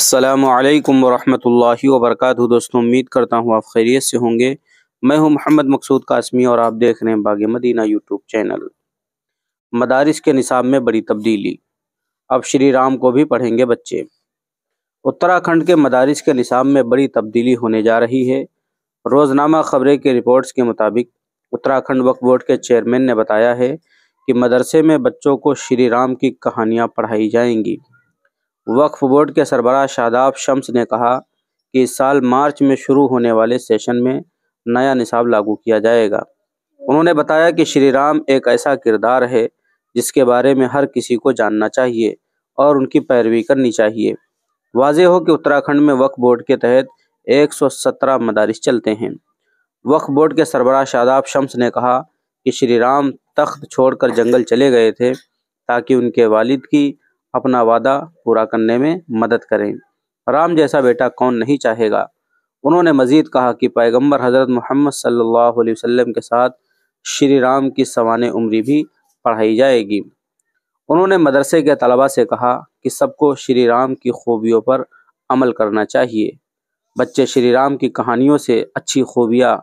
अस्सलाम वालेकुम वरक दोस्तों उम्मीद करता हूँ आप खैरियत से होंगे मैं हूँ मोहम्मद मकसूद कासमी और आप देख रहे हैं बाग मदीना यूट्यूब चैनल मदारस के निसाब में बड़ी तब्दीली अब श्री राम को भी पढ़ेंगे बच्चे उत्तराखंड के मदारस के निसाब में बड़ी तब्दीली होने जा रही है रोज़नामा खबरें के रिपोर्ट्स के मुताबिक उत्तराखंड वक्फ बोर्ड के चेयरमैन ने बताया है कि मदरसे में बच्चों को श्री राम की कहानियाँ पढ़ाई जाएंगी वक्फ बोर्ड के सरबराह शादाब शम्स ने कहा कि इस साल मार्च में शुरू होने वाले सेशन में नया निसाब लागू किया जाएगा उन्होंने बताया कि श्री राम एक ऐसा किरदार है जिसके बारे में हर किसी को जानना चाहिए और उनकी पैरवी करनी चाहिए वाज हो कि उत्तराखंड में वक्फ बोर्ड के तहत 117 मदारिस चलते हैं वक्फ बोर्ड के सरबराह शादाब शम्स ने कहा कि श्री राम तख्त छोड़कर जंगल चले गए थे ताकि उनके वालिद की अपना वादा पूरा करने में मदद करें राम जैसा बेटा कौन नहीं चाहेगा उन्होंने मजीद कहा कि पैगंबर हज़रत मोहम्मद सल्लल्लाहु अलैहि वसल्लम के साथ श्री राम की सवान उम्री भी पढ़ाई जाएगी उन्होंने मदरसे के तलबा से कहा कि सबको श्री राम की खूबियों पर अमल करना चाहिए बच्चे श्री राम की कहानियों से अच्छी खूबियाँ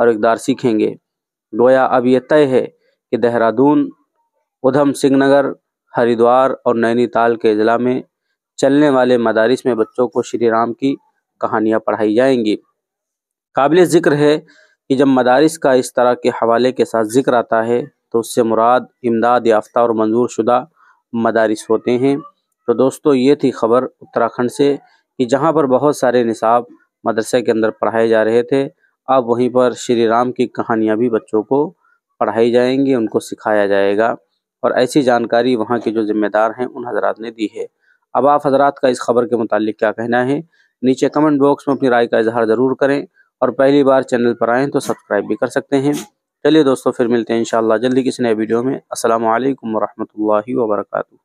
और इकदार सीखेंगे गोया अब यह तय है कि देहरादून उधम सिंह नगर हरिद्वार और नैनीताल के जिला में चलने वाले मदारिस में बच्चों को श्री राम की कहानियां पढ़ाई जाएंगी काबिल जिक्र है कि जब मदारिस का इस तरह के हवाले के साथ जिक्र आता है तो उससे मुराद इमदाद याफ्ता और मंजूर शुदा मदारिस होते हैं तो दोस्तों ये थी खबर उत्तराखंड से कि जहाँ पर बहुत सारे निसाब मदरसे के अंदर पढ़ाए जा रहे थे अब वहीं पर श्री राम की कहानियाँ भी बच्चों को पढ़ाई जाएंगी उनको सिखाया जाएगा और ऐसी जानकारी वहाँ के जो जिम्मेदार हैं उन हजरात ने दी है अब आप हजरात का इस खबर के मुतालिक क्या कहना है नीचे कमेंट बॉक्स में अपनी राय का इजहार ज़रूर करें और पहली बार चैनल पर आएँ तो सब्सक्राइब भी कर सकते हैं चलिए दोस्तों फिर मिलते हैं इन जल्दी किसी नए वीडियो में असल वरहमल वर्का